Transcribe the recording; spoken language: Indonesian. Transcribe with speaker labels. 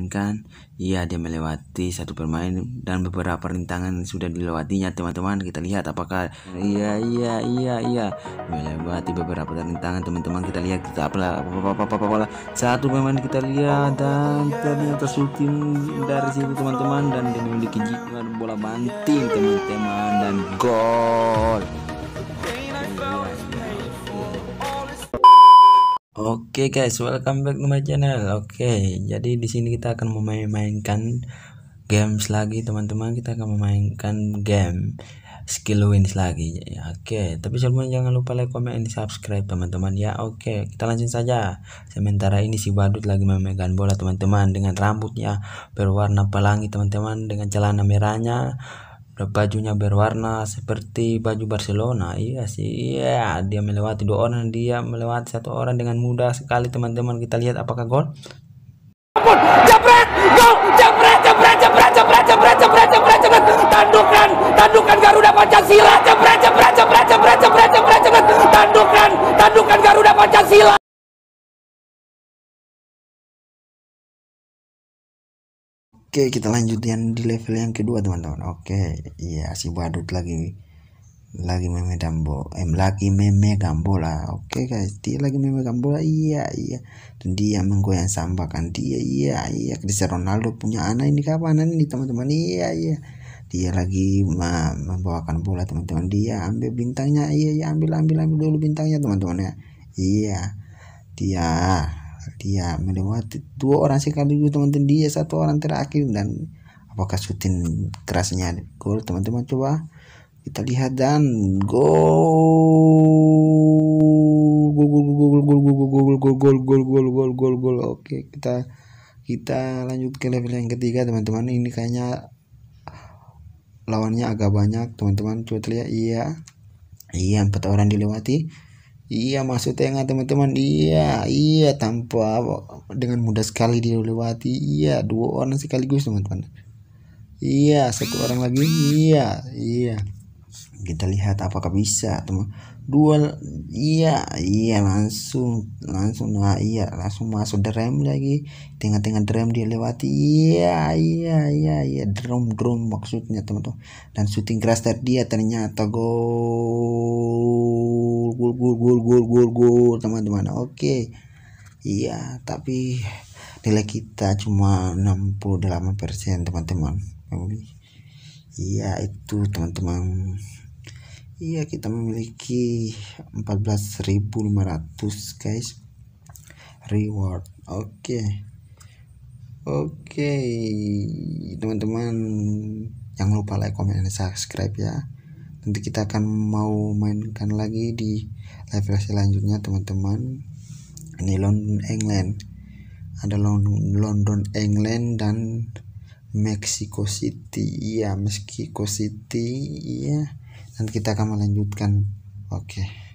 Speaker 1: dipermainkan. Iya, dia melewati satu permain dan beberapa rintangan sudah dilewatinya, teman-teman. Kita lihat apakah iya iya iya iya melewati beberapa rintangan, teman-teman. Kita lihat kita apalah apa satu pemain kita lihat dan ternyata sultan dari situ teman-teman dan dia memiliki jika bola banting teman-teman dan gol Oke okay guys, welcome back to my channel. Oke, okay, jadi di sini kita akan memainkan games lagi teman-teman. Kita akan memainkan game skill wins lagi. Oke, okay, tapi sebelumnya jangan lupa like, comment, and subscribe teman-teman ya. Oke, okay, kita langsung saja. Sementara ini si badut lagi memegang bola teman-teman dengan rambutnya berwarna pelangi teman-teman dengan celana merahnya bajunya berwarna seperti baju Barcelona iya sih iya dia melewati dua orang dia melewati satu orang dengan mudah sekali teman-teman kita lihat apakah gol tandukan tandukan Garuda Pancasila tandukan tandukan Garuda Pancasila Oke kita lanjutin di level yang kedua teman-teman Oke iya si
Speaker 2: badut lagi lagi meme gambo, eh, lagi gambo lah. oke guys dia lagi meme lah iya iya dan dia menggoyang kan dia iya iya Cristiano Ronaldo punya anak ini kapan ini teman-teman iya iya dia lagi membawakan bola teman-teman dia ambil bintangnya iya iya ambil ambil ambil dulu bintangnya teman-teman ya iya dia dia melewati dua orang sekaligus teman-teman dia satu orang terakhir dan apakah syuting kerasnya gol teman-teman coba kita lihat dan gol gol gol gol gol gol gol gol gol gol gol gol gol gol oke kita kita lanjut ke level yang ketiga teman-teman ini kayaknya lawannya agak banyak teman-teman coba lihat iya iya empat orang dilewati Iya maksudnya teman-teman Iya iya tanpa Dengan mudah sekali dia lewati, Iya dua orang sekaligus teman-teman Iya satu orang lagi Iya iya Kita lihat apakah bisa teman Dua Iya iya langsung Langsung nah iya langsung masuk drum lagi Tengah-tengah drum dia lewati Iya iya iya iya Drum drum maksudnya teman-teman Dan syuting graster dia ternyata go gul gul gul gul gul gul gol teman-teman oke okay. iya tapi nilai kita cuma 68% teman-teman iya itu teman-teman iya kita memiliki 14.500 guys reward oke okay. oke okay. teman-teman jangan lupa like comment dan subscribe ya nanti kita akan mau mainkan lagi di level selanjutnya teman-teman ini London England ada London England dan Mexico City iya Mexico City iya nanti kita akan melanjutkan oke okay.